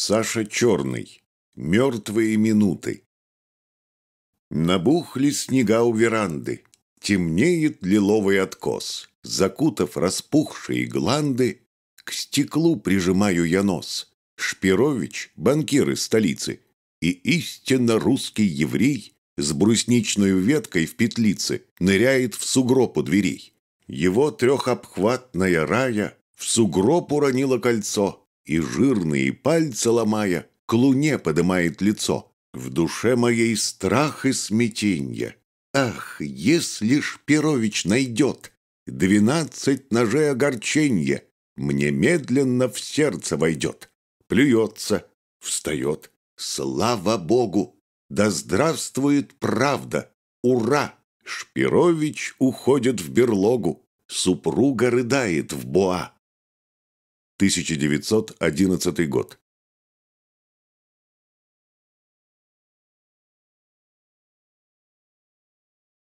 Саша Черный. Мертвые минуты. Набухли снега у веранды. Темнеет лиловый откос. Закутав распухшие гланды, К стеклу прижимаю я нос. Шпирович, банкир из столицы, И истинно русский еврей С брусничной веткой в петлице Ныряет в сугроб у дверей. Его трехобхватная рая В сугроб уронила кольцо, и жирные пальцы ломая, к луне подымает лицо. В душе моей страх и смятенье. Ах, если ж Перович найдет двенадцать ножей огорченье мне медленно в сердце войдет. Плюется, встает. Слава Богу! Да здравствует правда! Ура! Шпирович уходит в берлогу. Супруга рыдает в боа. 1911 год.